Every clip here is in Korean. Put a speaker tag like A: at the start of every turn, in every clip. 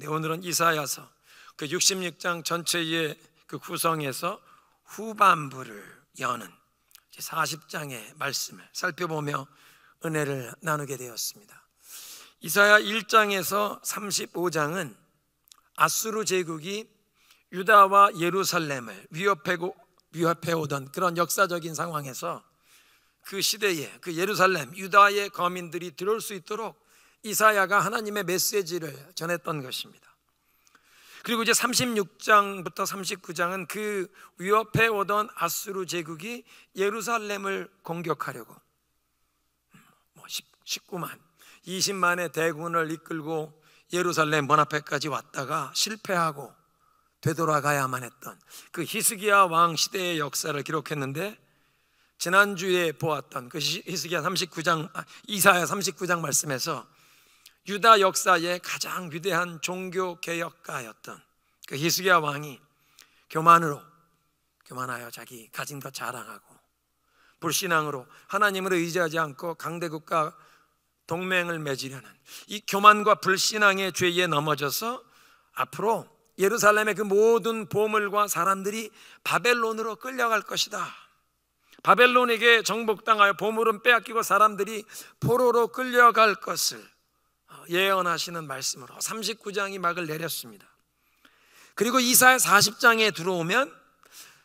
A: 네, 오늘은 이사야서 그 66장 전체의 그 구성에서 후반부를 여는 40장의 말씀을 살펴보며 은혜를 나누게 되었습니다. 이사야 1장에서 35장은 아수르 제국이 유다와 예루살렘을 위협하고 위협해 오던 그런 역사적인 상황에서 그 시대에 그 예루살렘 유다의 거민들이 들어올 수 있도록 이사야가 하나님의 메시지를 전했던 것입니다. 그리고 이제 36장부터 39장은 그 위협해 오던 아수르 제국이 예루살렘을 공격하려고 19만, 뭐 20만의 대군을 이끌고 예루살렘 문 앞에까지 왔다가 실패하고 되돌아가야만 했던 그 히스기야 왕 시대의 역사를 기록했는데 지난주에 보았던 그 히스기야 39장 아, 이사야 39장 말씀에서 유다 역사의 가장 위대한 종교 개혁가였던 그 히스기야 왕이 교만으로 교만하여 자기 가진 것 자랑하고 불신앙으로 하나님을 의지하지 않고 강대국과 동맹을 맺으려는 이 교만과 불신앙의 죄에 넘어져서 앞으로 예루살렘의 그 모든 보물과 사람들이 바벨론으로 끌려갈 것이다. 바벨론에게 정복당하여 보물은 빼앗기고 사람들이 포로로 끌려갈 것을 예언하시는 말씀으로 39장이 막을 내렸습니다. 그리고 이사야 40장에 들어오면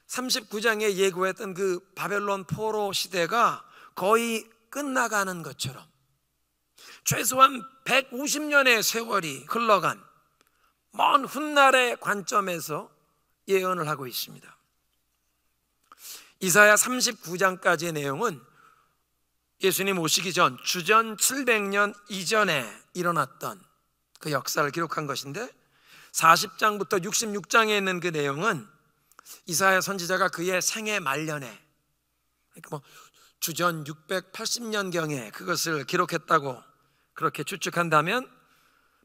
A: 39장에 예고했던 그 바벨론 포로 시대가 거의 끝나가는 것처럼 최소한 150년의 세월이 흘러간 먼 훗날의 관점에서 예언을 하고 있습니다. 이사야 39장까지의 내용은 예수님 오시기 전 주전 700년 이전에 일어났던 그 역사를 기록한 것인데 40장부터 66장에 있는 그 내용은 이사야 선지자가 그의 생애 말년에 그러니까 뭐 주전 680년경에 그것을 기록했다고 그렇게 추측한다면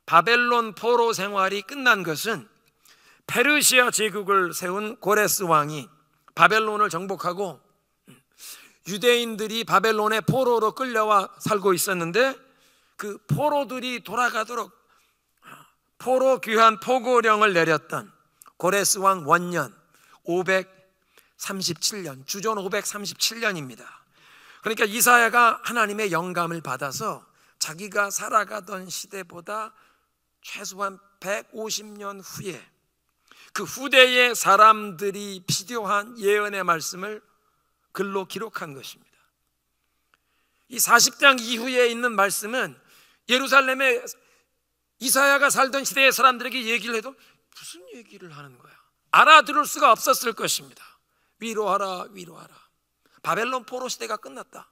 A: 바벨론 포로 생활이 끝난 것은 페르시아 제국을 세운 고레스 왕이 바벨론을 정복하고 유대인들이 바벨론의 포로로 끌려와 살고 있었는데 그 포로들이 돌아가도록 포로 귀환 포고령을 내렸던 고레스 왕 원년 537년 주전 537년입니다. 그러니까 이사야가 하나님의 영감을 받아서 자기가 살아가던 시대보다 최소한 150년 후에 그 후대의 사람들이 필요한 예언의 말씀을 글로 기록한 것입니다. 이 40장 이후에 있는 말씀은 예루살렘의 이사야가 살던 시대의 사람들에게 얘기를 해도 무슨 얘기를 하는 거야? 알아들을 수가 없었을 것입니다. 위로하라, 위로하라. 바벨론 포로 시대가 끝났다.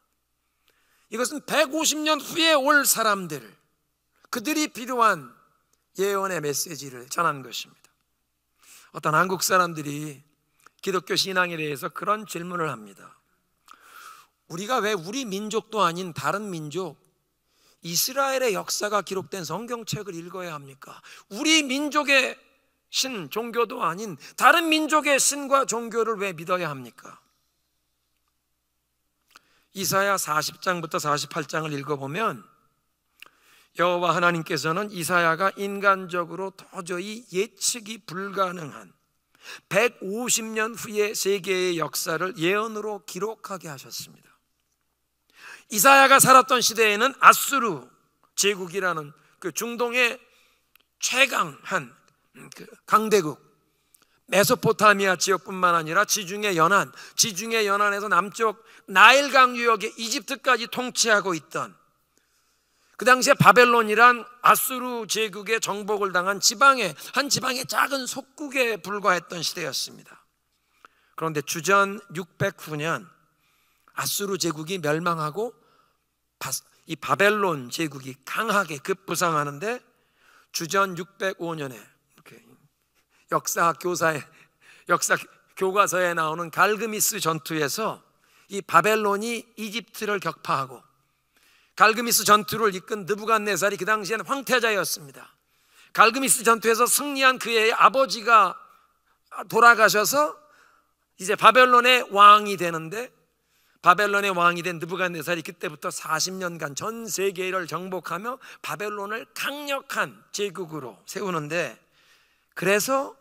A: 이것은 150년 후에 올 사람들, 그들이 필요한 예언의 메시지를 전한 것입니다. 어떤 한국 사람들이 기독교 신앙에 대해서 그런 질문을 합니다. 우리가 왜 우리 민족도 아닌 다른 민족, 이스라엘의 역사가 기록된 성경책을 읽어야 합니까? 우리 민족의 신, 종교도 아닌 다른 민족의 신과 종교를 왜 믿어야 합니까? 이사야 40장부터 48장을 읽어보면 여호와 하나님께서는 이사야가 인간적으로 도저히 예측이 불가능한 150년 후의 세계의 역사를 예언으로 기록하게 하셨습니다. 이사야가 살았던 시대에는 아수르 제국이라는 그 중동의 최강한 그 강대국 메소포타미아 지역뿐만 아니라 지중해 연안, 지중해 연안에서 남쪽 나일강 유역의 이집트까지 통치하고 있던 그 당시에 바벨론이란 아수르 제국의 정복을 당한 지방의 한 지방의 작은 속국에 불과했던 시대였습니다. 그런데 주전 609년 아수르 제국이 멸망하고 이 바벨론 제국이 강하게 급부상하는데 주전 605년에 역사 교사에 역사 교과서에 나오는 갈그미스 전투에서 이 바벨론이 이집트를 격파하고 갈그미스 전투를 이끈 느부갓네살이 그 당시에는 황태자였습니다. 갈그미스 전투에서 승리한 그의 아버지가 돌아가셔서 이제 바벨론의 왕이 되는데 바벨론의 왕이 된 느부갓네살이 그때부터 40년간 전 세계를 정복하며 바벨론을 강력한 제국으로 세우는데 그래서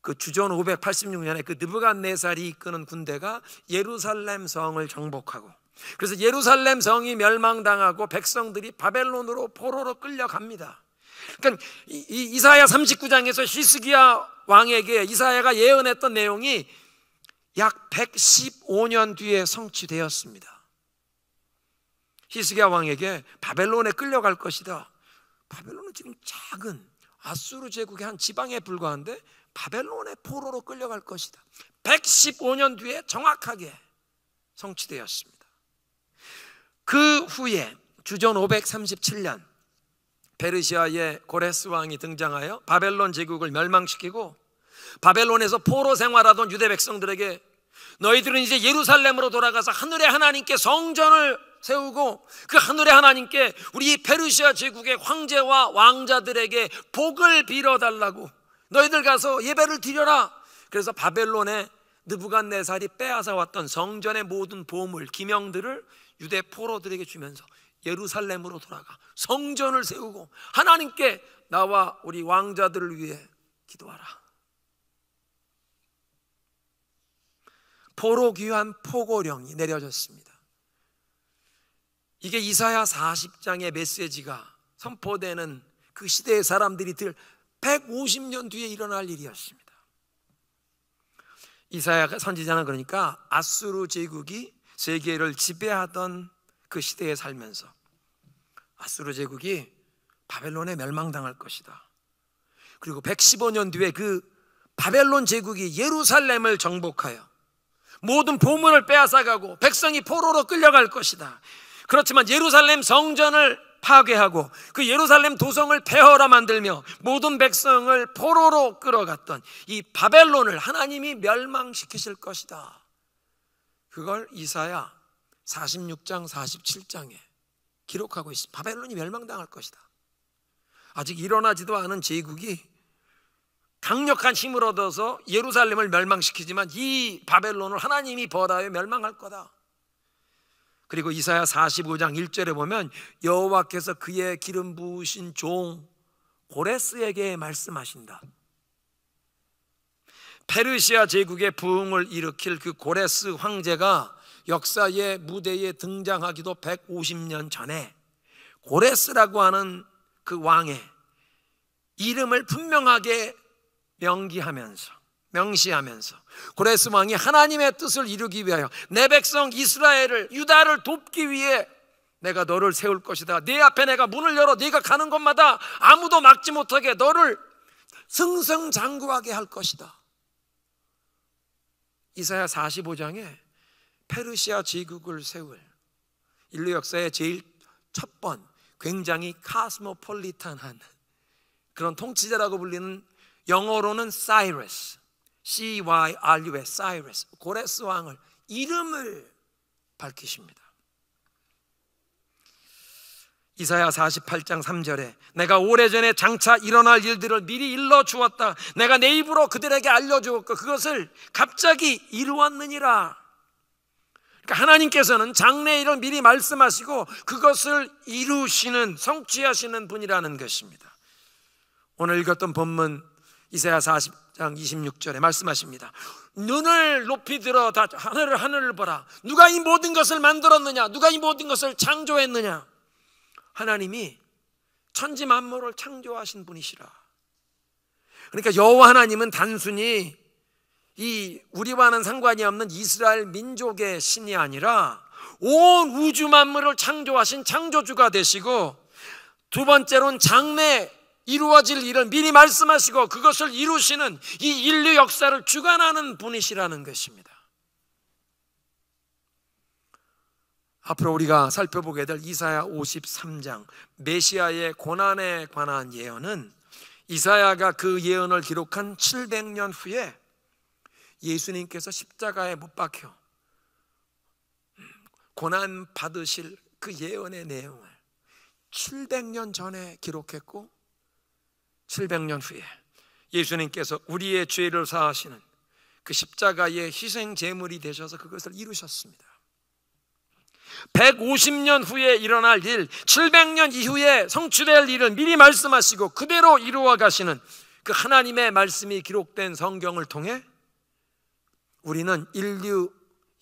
A: 그 주전 586년에 그 느부갓네살이 이끄는 군대가 예루살렘 성을 정복하고 그래서 예루살렘 성이 멸망당하고 백성들이 바벨론으로 포로로 끌려갑니다. 그러니까 이사야 39장에서 히스기야 왕에게 이사야가 예언했던 내용이 약 115년 뒤에 성취되었습니다. 히스기야 왕에게 바벨론에 끌려갈 것이다. 바벨론은 지금 작은 아수르 제국의 한 지방에 불과한데 바벨론의 포로로 끌려갈 것이다. 115년 뒤에 정확하게 성취되었습니다. 그 후에 주전 537년 베르시아의 고레스 왕이 등장하여 바벨론 제국을 멸망시키고 바벨론에서 포로 생활하던 유대 백성들에게 너희들은 이제 예루살렘으로 돌아가서 하늘의 하나님께 성전을 세우고 그 하늘의 하나님께 우리 페르시아 제국의 황제와 왕자들에게 복을 빌어달라고 너희들 가서 예배를 드려라. 그래서 바벨론에 느부갓네살이 빼앗아 왔던 성전의 모든 보물, 기명들을 유대 포로들에게 주면서 예루살렘으로 돌아가 성전을 세우고 하나님께 나와 우리 왕자들을 위해 기도하라. 포로 귀한 포고령이 내려졌습니다. 이게 이사야 40장의 메시지가 선포되는 그 시대의 사람들이 들 150년 뒤에 일어날 일이었습니다. 이사야 선지자는 그러니까 아수르 제국이 세계를 지배하던 그 시대에 살면서 아수르 제국이 바벨론에 멸망당할 것이다. 그리고 115년 뒤에 그 바벨론 제국이 예루살렘을 정복하여 모든 보물을 빼앗아가고 백성이 포로로 끌려갈 것이다. 그렇지만 예루살렘 성전을 파괴하고 그 예루살렘 도성을 폐허라 만들며 모든 백성을 포로로 끌어갔던 이 바벨론을 하나님이 멸망시키실 것이다. 그걸 이사야 46장 47장에 기록하고 있습니다. 바벨론이 멸망당할 것이다. 아직 일어나지도 않은 제국이 강력한 힘을 얻어서 예루살렘을 멸망시키지만 이 바벨론을 하나님이 벌하여 멸망할 거다. 그리고 이사야 45장 1절에 보면 여호와께서 그의 기름 부으신 종 고레스에게 말씀하신다. 페르시아 제국의 부흥을 일으킬 그 고레스 황제가 역사의 무대에 등장하기도 150년 전에 고레스라고 하는 그 왕의 이름을 분명하게 명기하면서 명시하면서 고레스 왕이 하나님의 뜻을 이루기 위하여 내 백성 이스라엘을 유다를 돕기 위해 내가 너를 세울 것이다. 네 앞에 내가 문을 열어 네가 가는 곳마다 아무도 막지 못하게 너를 승승장구하게 할 것이다. 이사야 45장에 페르시아 제국을 세울 인류 역사의 제일 첫번 굉장히 카스모폴리탄한 그런 통치자라고 불리는 영어로는 Cyrus, C-Y-R-U-S, Cyrus, 고레스 왕을 이름을 밝히십니다. 이사야 48장 3절에 내가 오래전에 장차 일어날 일들을 미리 일러 주었다. 내가 내 입으로 그들에게 알려 주었고 그것을 갑자기 이루었느니라. 그러니까 하나님께서는 장래 일을 미리 말씀하시고 그것을 이루시는 성취하시는 분이라는 것입니다. 오늘 읽었던 본문 이사야 40장 26절에 말씀하십니다. 눈을 높이 들어 다 하늘을 하늘을 보라. 누가 이 모든 것을 만들었느냐? 누가 이 모든 것을 창조했느냐? 하나님이 천지 만물을 창조하신 분이시라. 그러니까 여호와 하나님은 단순히 이 우리와는 상관이 없는 이스라엘 민족의 신이 아니라 온 우주 만물을 창조하신 창조주가 되시고 두 번째로는 장래 이루어질 일을 미리 말씀하시고 그것을 이루시는 이 인류 역사를 주관하는 분이시라는 것입니다. 앞으로 우리가 살펴보게 될 이사야 53장 메시아의 고난에 관한 예언은 이사야가 그 예언을 기록한 700년 후에 예수님께서 십자가에 못 박혀 고난 받으실 그 예언의 내용을 700년 전에 기록했고 700년 후에 예수님께서 우리의 죄를 사하시는 그 십자가의 희생 제물이 되셔서 그것을 이루셨습니다. 150년 후에 일어날 일, 700년 이후에 성취될 일은 미리 말씀하시고 그대로 이루어 가시는 그 하나님의 말씀이 기록된 성경을 통해 우리는 인류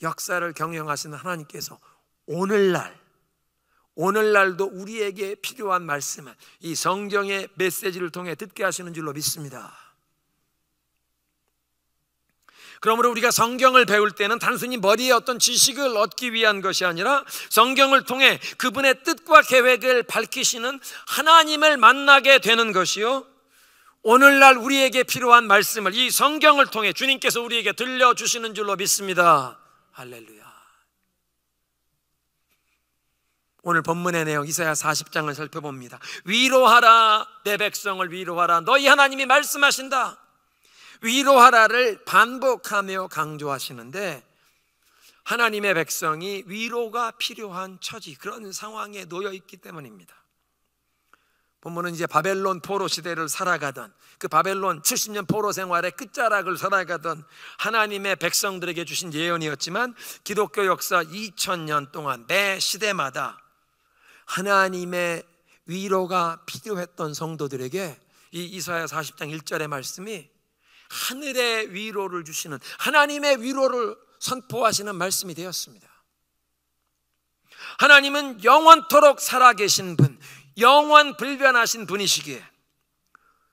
A: 역사를 경영하시는 하나님께서 오늘날 오늘날도 우리에게 필요한 말씀은 이 성경의 메시지를 통해 듣게 하시는 줄로 믿습니다. 그러므로 우리가 성경을 배울 때는 단순히 머리에 어떤 지식을 얻기 위한 것이 아니라 성경을 통해 그분의 뜻과 계획을 밝히시는 하나님을 만나게 되는 것이요. 오늘날 우리에게 필요한 말씀을 이 성경을 통해 주님께서 우리에게 들려주시는 줄로 믿습니다. 할렐루야. 오늘 본문의 내용 이사야 40장을 살펴봅니다. 위로하라 내 백성을 위로하라 너희 하나님이 말씀하신다. 위로하라를 반복하며 강조하시는데 하나님의 백성이 위로가 필요한 처지 그런 상황에 놓여 있기 때문입니다. 본문은 이제 바벨론 포로 시대를 살아가던 그 바벨론 70년 포로 생활의 끝자락을 살아가던 하나님의 백성들에게 주신 예언이었지만 기독교 역사 2000년 동안 매 시대마다 하나님의 위로가 필요했던 성도들에게 이 이사야 40장 1절의 말씀이 하늘의 위로를 주시는 하나님의 위로를 선포하시는 말씀이 되었습니다. 하나님은 영원토록 살아계신 분, 영원 불변하신 분이시기에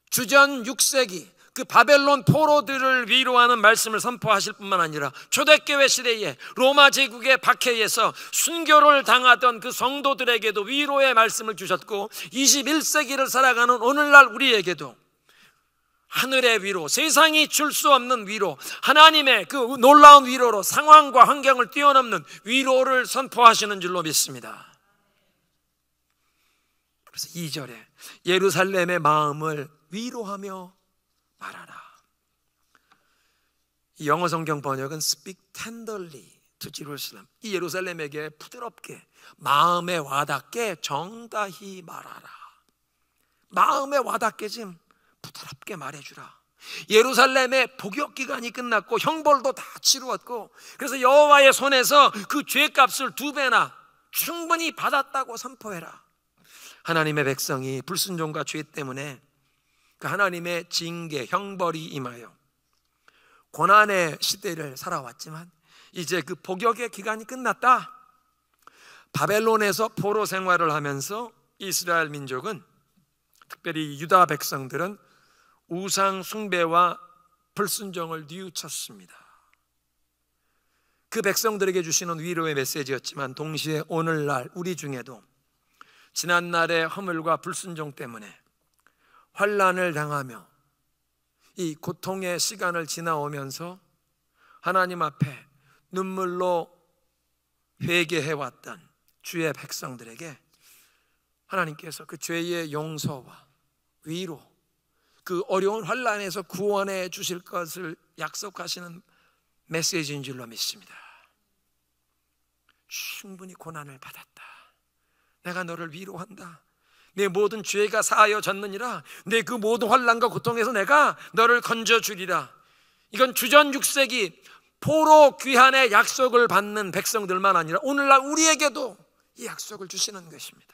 A: 주전 6세기 그 바벨론 포로들을 위로하는 말씀을 선포하실 뿐만 아니라 초대교회 시대에 로마 제국의 박해에서 순교를 당하던 그 성도들에게도 위로의 말씀을 주셨고 21세기를 살아가는 오늘날 우리에게도 하늘의 위로, 세상이 줄 수 없는 위로, 하나님의 그 놀라운 위로로 상황과 환경을 뛰어넘는 위로를 선포하시는 줄로 믿습니다. 그래서 2절에 예루살렘의 마음을 위로하며 말하라. 영어 성경 번역은 speak tenderly to Jerusalem. 이 예루살렘에게 부드럽게 마음에 와닿게 정다히 말하라. 마음에 와닿게 좀 부드럽게 말해주라. 예루살렘의 복역 기간이 끝났고 형벌도 다 치루었고 그래서 여호와의 손에서 그 죄값을 두 배나 충분히 받았다고 선포해라. 하나님의 백성이 불순종과 죄 때문에 그 하나님의 징계, 형벌이 임하여 고난의 시대를 살아왔지만 이제 그 복역의 기간이 끝났다. 바벨론에서 포로 생활을 하면서 이스라엘 민족은 특별히 유다 백성들은 우상 숭배와 불순종을 뉘우쳤습니다. 그 백성들에게 주시는 위로의 메시지였지만 동시에 오늘날 우리 중에도 지난날의 허물과 불순종 때문에 환란을 당하며 이 고통의 시간을 지나오면서 하나님 앞에 눈물로 회개해 왔던 주의 백성들에게 하나님께서 그 죄의 용서와 위로 그 어려운 환란에서 구원해 주실 것을 약속하시는 메시지인 줄로 믿습니다. 충분히 고난을 받았다. 내가 너를 위로한다. 내 모든 죄가 사하여졌느니라 내 그 모든 환란과 고통에서 내가 너를 건져 주리라. 이건 주전 6세기 포로 귀환의 약속을 받는 백성들만 아니라 오늘날 우리에게도 이 약속을 주시는 것입니다.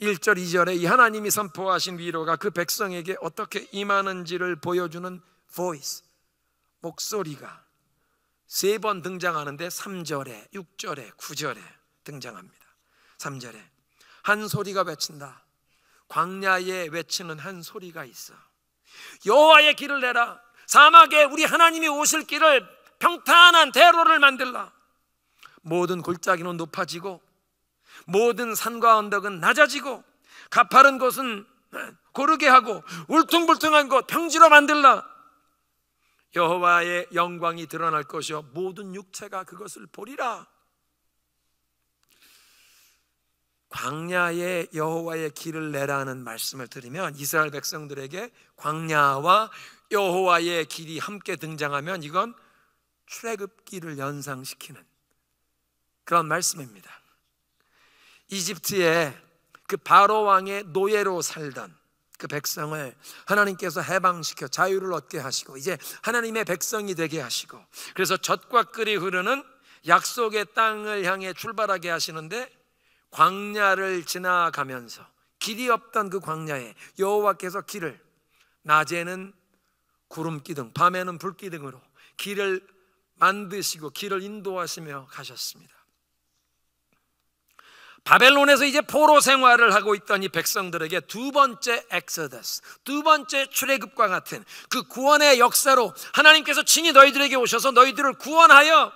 A: 1절 2절에 이 하나님이 선포하신 위로가 그 백성에게 어떻게 임하는지를 보여주는 voice 목소리가 세 번 등장하는데 3절에 6절에 9절에 등장합니다. 3절에 한 소리가 외친다. 광야에 외치는 한 소리가 있어. 여호와의 길을 내라. 사막에 우리 하나님이 오실 길을 평탄한 대로를 만들라. 모든 골짜기는 높아지고 모든 산과 언덕은 낮아지고 가파른 곳은 고르게 하고 울퉁불퉁한 곳 평지로 만들라. 여호와의 영광이 드러날 것이요 모든 육체가 그것을 보리라. 광야에 여호와의 길을 내라는 말씀을 드리면 이스라엘 백성들에게 광야와 여호와의 길이 함께 등장하면 이건 출애굽기를 연상시키는 그런 말씀입니다. 이집트의 그 바로 왕의 노예로 살던 그 백성을 하나님께서 해방시켜 자유를 얻게 하시고 이제 하나님의 백성이 되게 하시고 그래서 젖과 끓이 흐르는 약속의 땅을 향해 출발하게 하시는데 광야를 지나가면서 길이 없던 그 광야에 여호와께서 길을 낮에는 구름 기둥, 밤에는 불 기둥으로 길을 만드시고 길을 인도하시며 가셨습니다. 바벨론에서 이제 포로 생활을 하고 있던 이 백성들에게 두 번째 엑서더스, 두 번째 출애굽과 같은 그 구원의 역사로 하나님께서 친히 너희들에게 오셔서 너희들을 구원하여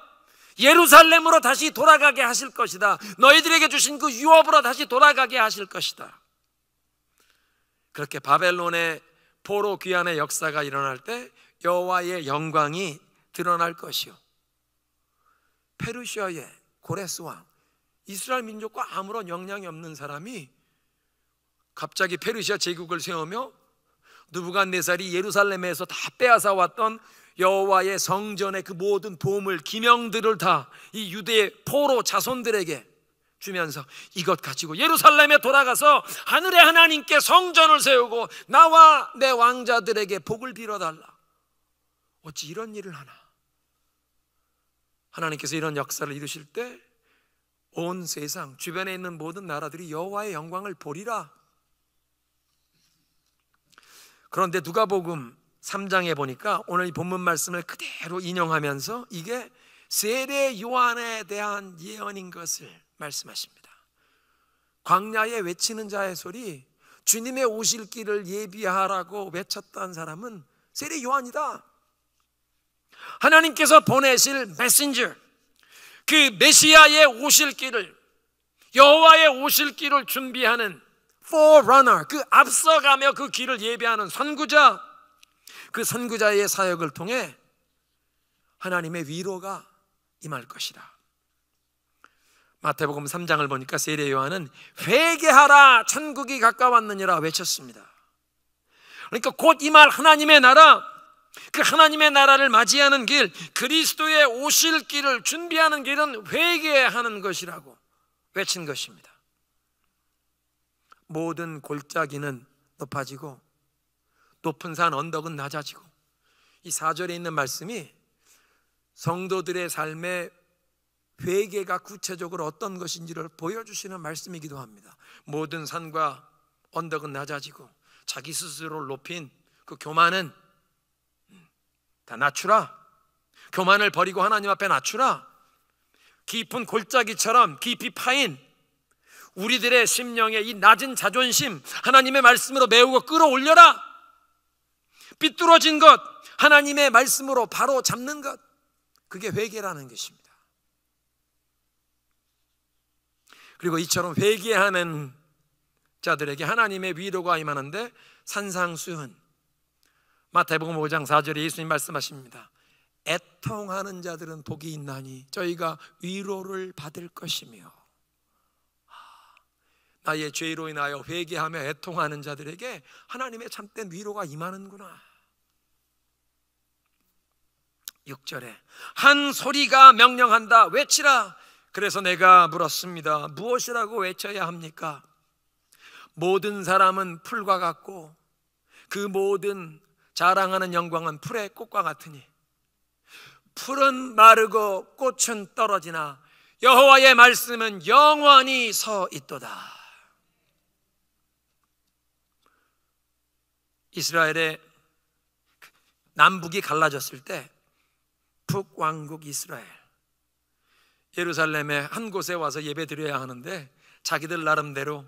A: 예루살렘으로 다시 돌아가게 하실 것이다. 너희들에게 주신 그 유업으로 다시 돌아가게 하실 것이다. 그렇게 바벨론의 포로 귀환의 역사가 일어날 때 여호와의 영광이 드러날 것이요. 페르시아의 고레스 왕, 이스라엘 민족과 아무런 영향이 없는 사람이 갑자기 페르시아 제국을 세우며 누부갓네살이 예루살렘에서 다 빼앗아 왔던 여호와의 성전의 그 모든 보물 기명들을 다 이 유대의 포로 자손들에게 주면서 이것 가지고 예루살렘에 돌아가서 하늘의 하나님께 성전을 세우고 나와 내 왕자들에게 복을 빌어달라. 어찌 이런 일을 하나? 하나님께서 이런 역사를 이루실 때 온 세상 주변에 있는 모든 나라들이 여호와의 영광을 보리라. 그런데 누가복음 3장에 보니까 오늘 이 본문 말씀을 그대로 인용하면서 이게 세례 요한에 대한 예언인 것을 말씀하십니다. 광야에 외치는 자의 소리, 주님의 오실 길을 예비하라고 외쳤던 사람은 세례 요한이다. 하나님께서 보내실 메신저, 그 메시아의 오실 길을 여호와의 오실 길을 준비하는 forerunner, 그 앞서가며 그 길을 예비하는 선구자 그 선구자의 사역을 통해 하나님의 위로가 임할 것이다. 마태복음 3장을 보니까 세례 요한은 회개하라 천국이 가까웠느니라 외쳤습니다. 그러니까 곧 임할 하나님의 나라 그 하나님의 나라를 맞이하는 길 그리스도의 오실 길을 준비하는 길은 회개하는 것이라고 외친 것입니다. 모든 골짜기는 높아지고 높은 산 언덕은 낮아지고 이 4절에 있는 말씀이 성도들의 삶의 회개가 구체적으로 어떤 것인지를 보여주시는 말씀이기도 합니다. 모든 산과 언덕은 낮아지고 자기 스스로 높인 그 교만은 다 낮추라. 교만을 버리고 하나님 앞에 낮추라. 깊은 골짜기처럼 깊이 파인 우리들의 심령의 이 낮은 자존심 하나님의 말씀으로 메우고 끌어올려라. 삐뚤어진 것, 하나님의 말씀으로 바로 잡는 것, 그게 회개라는 것입니다. 그리고 이처럼 회개하는 자들에게 하나님의 위로가 임하는데 산상수훈 마태복음 5장 4절에 예수님 말씀하십니다. 애통하는 자들은 복이 있나니 저희가 위로를 받을 것이며 아, 나의 죄로 인하여 회개하며 애통하는 자들에게 하나님의 참된 위로가 임하는구나. 6절에 한 소리가 명령한다 외치라 그래서 내가 물었습니다 무엇이라고 외쳐야 합니까? 모든 사람은 풀과 같고 그 모든 자랑하는 영광은 풀의 꽃과 같으니 풀은 마르고 꽃은 떨어지나 여호와의 말씀은 영원히 서 있도다 이스라엘의 남북이 갈라졌을 때 북왕국 이스라엘 예루살렘의 한 곳에 와서 예배드려야 하는데 자기들 나름대로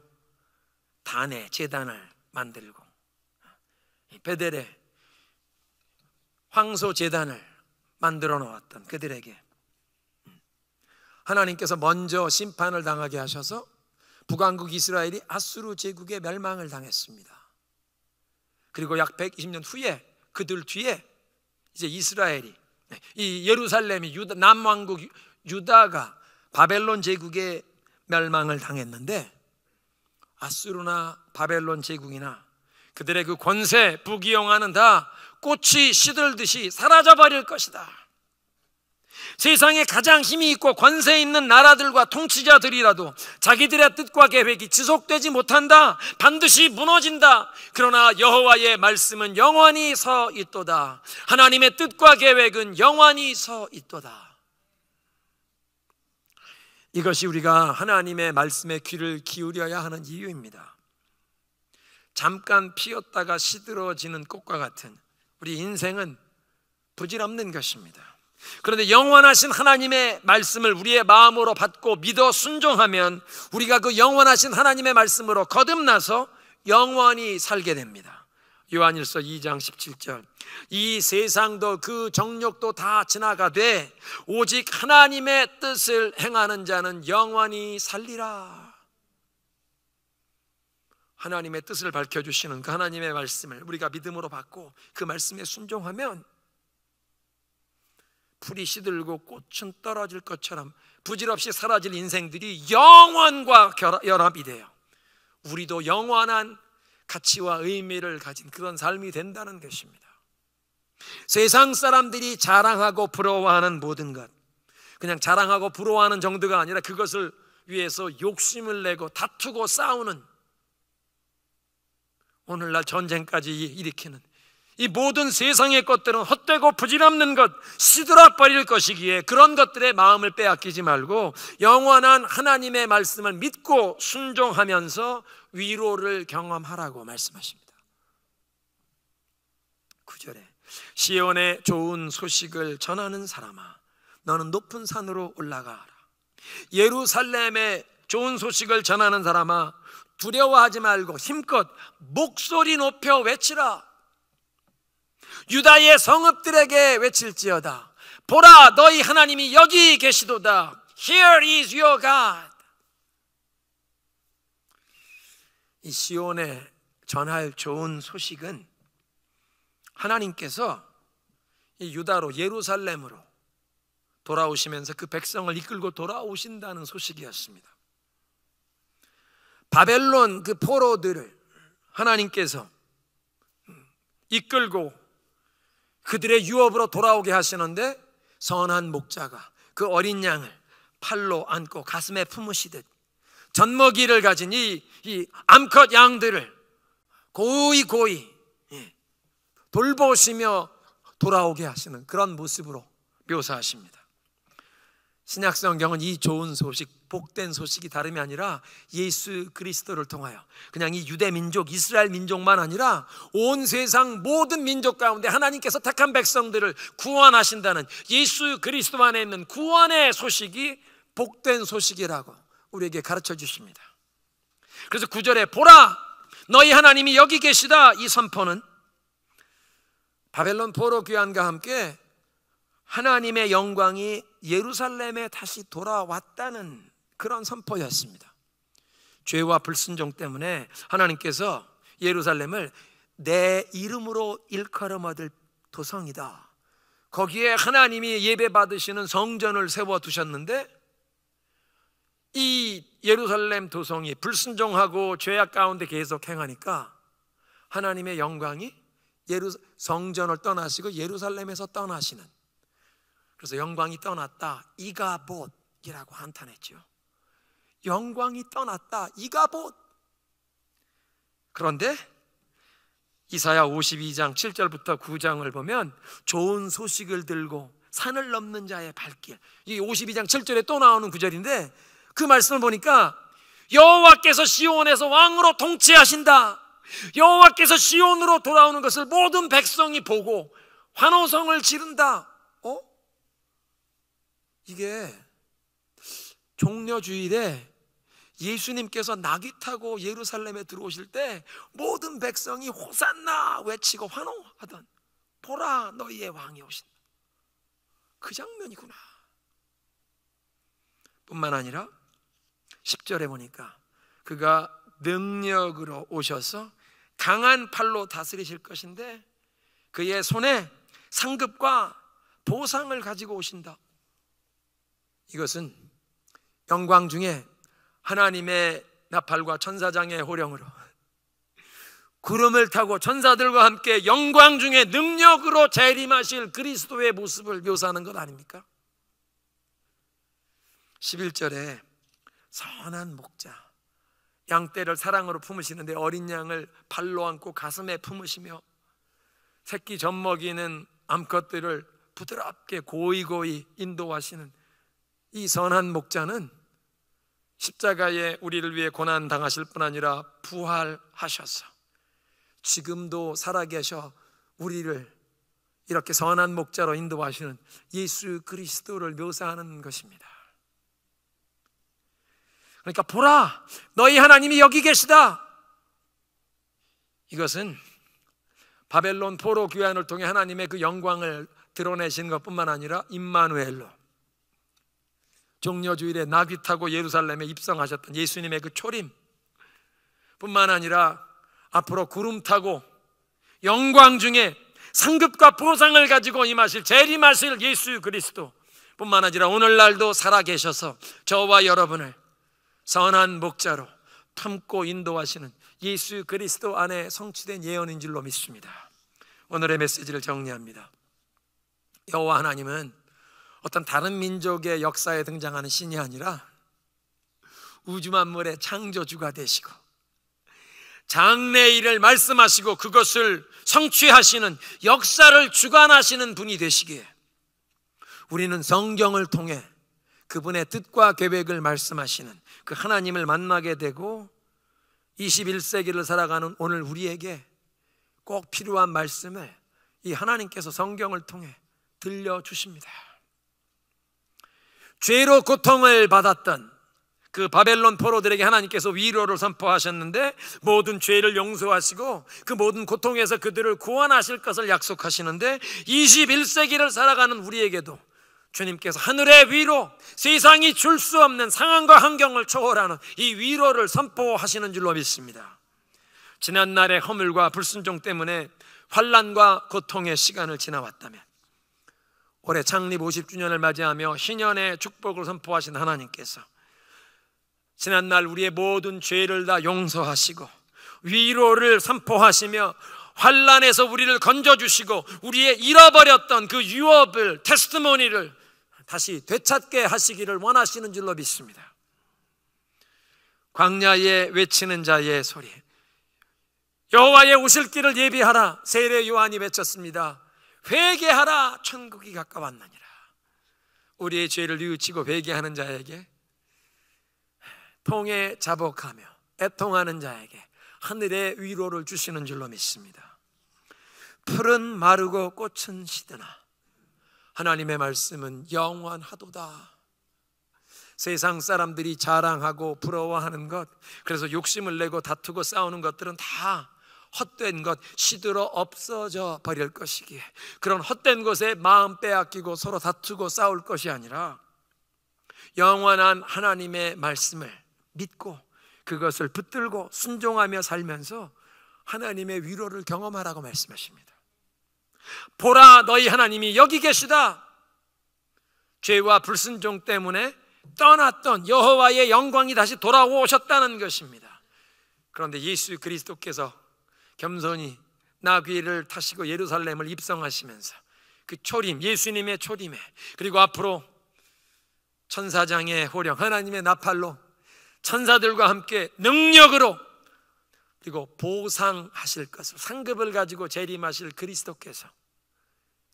A: 단에 제단을 만들고 베델에 황소 제단을 만들어 놓았던 그들에게 하나님께서 먼저 심판을 당하게 하셔서 북왕국 이스라엘이 아수르 제국의 멸망을 당했습니다. 그리고 약 120년 후에 그들 뒤에 이제 이스라엘이 이 예루살렘이 유다, 남왕국 유다가 바벨론 제국의 멸망을 당했는데 아수르나 바벨론 제국이나 그들의 그 권세 부귀영화는다 꽃이 시들듯이 사라져 버릴 것이다. 세상에 가장 힘이 있고 권세 있는 나라들과 통치자들이라도 자기들의 뜻과 계획이 지속되지 못한다. 반드시 무너진다. 그러나 여호와의 말씀은 영원히 서 있도다. 하나님의 뜻과 계획은 영원히 서 있도다. 이것이 우리가 하나님의 말씀에 귀를 기울여야 하는 이유입니다. 잠깐 피었다가 시들어지는 꽃과 같은 우리 인생은 부질없는 것입니다. 그런데 영원하신 하나님의 말씀을 우리의 마음으로 받고 믿어 순종하면 우리가 그 영원하신 하나님의 말씀으로 거듭나서 영원히 살게 됩니다. 요한일서 2장 17절. 이 세상도 그 정욕도 다 지나가되 오직 하나님의 뜻을 행하는 자는 영원히 살리라. 하나님의 뜻을 밝혀 주시는 그 하나님의 말씀을 우리가 믿음으로 받고 그 말씀에 순종하면 풀이 시들고 꽃은 떨어질 것처럼 부질없이 사라질 인생들이 영원과 결합이 돼요. 우리도 영원한 가치와 의미를 가진 그런 삶이 된다는 것입니다. 세상 사람들이 자랑하고 부러워하는 모든 것, 그냥 자랑하고 부러워하는 정도가 아니라 그것을 위해서 욕심을 내고 다투고 싸우는 오늘날 전쟁까지 일으키는 이 모든 세상의 것들은 헛되고 부질없는 것, 시들어 버릴 것이기에 그런 것들의 마음을 빼앗기지 말고 영원한 하나님의 말씀을 믿고 순종하면서 위로를 경험하라고 말씀하십니다. 9절에 시온의 좋은 소식을 전하는 사람아 너는 높은 산으로 올라가라. 예루살렘의 좋은 소식을 전하는 사람아 두려워하지 말고 힘껏 목소리 높여 외치라. 유다의 성읍들에게 외칠지어다. 보라, 너희 하나님이 여기 계시도다. Here is your God. 이 시온에 전할 좋은 소식은 하나님께서 이 유다로 예루살렘으로 돌아오시면서 그 백성을 이끌고 돌아오신다는 소식이었습니다. 바벨론 그 포로들을 하나님께서 이끌고 그들의 유업으로 돌아오게 하시는데 선한 목자가 그 어린 양을 팔로 안고 가슴에 품으시듯 전먹이를 가진 이, 이 암컷 양들을 고이 고이 예, 돌보시며 돌아오게 하시는 그런 모습으로 묘사하십니다. 신약 성경은 이 좋은 소식 복된 소식이 다름이 아니라 예수 그리스도를 통하여 그냥 이 유대 민족, 이스라엘 민족만 아니라 온 세상 모든 민족 가운데 하나님께서 택한 백성들을 구원하신다는 예수 그리스도 안에 있는 구원의 소식이 복된 소식이라고 우리에게 가르쳐 주십니다. 그래서 구절에 보라 너희 하나님이 여기 계시다 이 선포는 바벨론 포로 귀환과 함께 하나님의 영광이 예루살렘에 다시 돌아왔다는 그런 선포였습니다. 죄와 불순종 때문에 하나님께서 예루살렘을 내 이름으로 일컬음 얻을 도성이다. 거기에 하나님이 예배 받으시는 성전을 세워 두셨는데 이 예루살렘 도성이 불순종하고 죄악 가운데 계속 행하니까 하나님의 영광이 예루 성전을 떠나시고 예루살렘에서 떠나시는 그래서 영광이 떠났다 이가봇이라고 한탄했지 영광이 떠났다. 이가봇. 그런데 이사야 52장 7절부터 9장을 보면 좋은 소식을 들고 산을 넘는 자의 발길. 이 52장 7절에 또 나오는 구절인데 그 말씀을 보니까 여호와께서 시온에서 왕으로 통치하신다. 여호와께서 시온으로 돌아오는 것을 모든 백성이 보고 환호성을 지른다. 어? 이게 종려 주일에 예수님께서 낙이 타고 예루살렘에 들어오실 때 모든 백성이 호산나 외치고 환호하던 보라 너희의 왕이 오신다. 그 장면이구나. 뿐만 아니라 10절에 보니까 그가 능력으로 오셔서 강한 팔로 다스리실 것인데 그의 손에 상급과 보상을 가지고 오신다. 이것은 영광 중에 하나님의 나팔과 천사장의 호령으로 구름을 타고 천사들과 함께 영광 중에 능력으로 재림하실 그리스도의 모습을 묘사하는 것 아닙니까? 11절에 선한 목자 양떼를 사랑으로 품으시는데 어린 양을 발로 안고 가슴에 품으시며 새끼 젖 먹이는 암컷들을 부드럽게 고이고이 인도하시는 이 선한 목자는 십자가에 우리를 위해 고난 당하실 뿐 아니라 부활하셔서 지금도 살아계셔 우리를 이렇게 선한 목자로 인도하시는 예수 그리스도를 묘사하는 것입니다. 그러니까 보라 너희 하나님이 여기 계시다. 이것은 바벨론 포로 귀환을 통해 하나님의 그 영광을 드러내신 것뿐만 아니라 임마누엘로 종려주일에 나귀 타고 예루살렘에 입성하셨던 예수님의 그 초림 뿐만 아니라 앞으로 구름 타고 영광 중에 상급과 보상을 가지고 임하실 재림하실 예수 그리스도 뿐만 아니라 오늘날도 살아계셔서 저와 여러분을 선한 목자로 품고 인도하시는 예수 그리스도 안에 성취된 예언인 줄로 믿습니다. 오늘의 메시지를 정리합니다. 여호와 하나님은 어떤 다른 민족의 역사에 등장하는 신이 아니라 우주 만물의 창조주가 되시고 장래 일을 말씀하시고 그것을 성취하시는 역사를 주관하시는 분이 되시기에 우리는 성경을 통해 그분의 뜻과 계획을 말씀하시는 그 하나님을 만나게 되고 21세기를 살아가는 오늘 우리에게 꼭 필요한 말씀을 이 하나님께서 성경을 통해 들려주십니다. 죄로 고통을 받았던 그 바벨론 포로들에게 하나님께서 위로를 선포하셨는데 모든 죄를 용서하시고 그 모든 고통에서 그들을 구원하실 것을 약속하시는데 21세기를 살아가는 우리에게도 주님께서 하늘의 위로 세상이 줄 수 없는 상황과 환경을 초월하는 이 위로를 선포하시는 줄로 믿습니다. 지난날의 허물과 불순종 때문에 환란과 고통의 시간을 지나왔다면 올해 창립 50주년을 맞이하며 신년의 축복을 선포하신 하나님께서 지난날 우리의 모든 죄를 다 용서하시고 위로를 선포하시며 환란에서 우리를 건져주시고 우리의 잃어버렸던 그 유업을 테스트모니를 다시 되찾게 하시기를 원하시는 줄로 믿습니다. 광야에 외치는 자의 소리 여호와의 오실 길을 예비하라 세례 요한이 외쳤습니다. 회개하라 천국이 가까웠느니라. 우리의 죄를 뉘우치고 회개하는 자에게 통에 자복하며 애통하는 자에게 하늘의 위로를 주시는 줄로 믿습니다. 풀은 마르고 꽃은 시드나 하나님의 말씀은 영원하도다. 세상 사람들이 자랑하고 부러워하는 것, 그래서 욕심을 내고 다투고 싸우는 것들은 다 헛된 것 시들어 없어져 버릴 것이기에 그런 헛된 것에 마음 빼앗기고 서로 다투고 싸울 것이 아니라 영원한 하나님의 말씀을 믿고 그것을 붙들고 순종하며 살면서 하나님의 위로를 경험하라고 말씀하십니다. 보라 너희 하나님이 여기 계시다. 죄와 불순종 때문에 떠났던 여호와의 영광이 다시 돌아오셨다는 것입니다. 그런데 예수 그리스도께서 겸손히 나귀를 타시고 예루살렘을 입성하시면서 그 초림, 예수님의 초림에 그리고 앞으로 천사장의 호령, 하나님의 나팔로 천사들과 함께 능력으로 그리고 보상하실 것을 상급을 가지고 재림하실 그리스도께서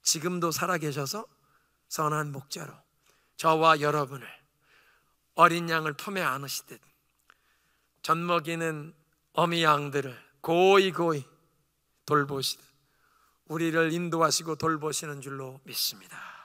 A: 지금도 살아계셔서 선한 목자로 저와 여러분을 어린 양을 품에 안으시듯 젖 먹이는 어미 양들을 고이 고이 돌보시다. 우리를 인도하시고 돌보시는 줄로 믿습니다.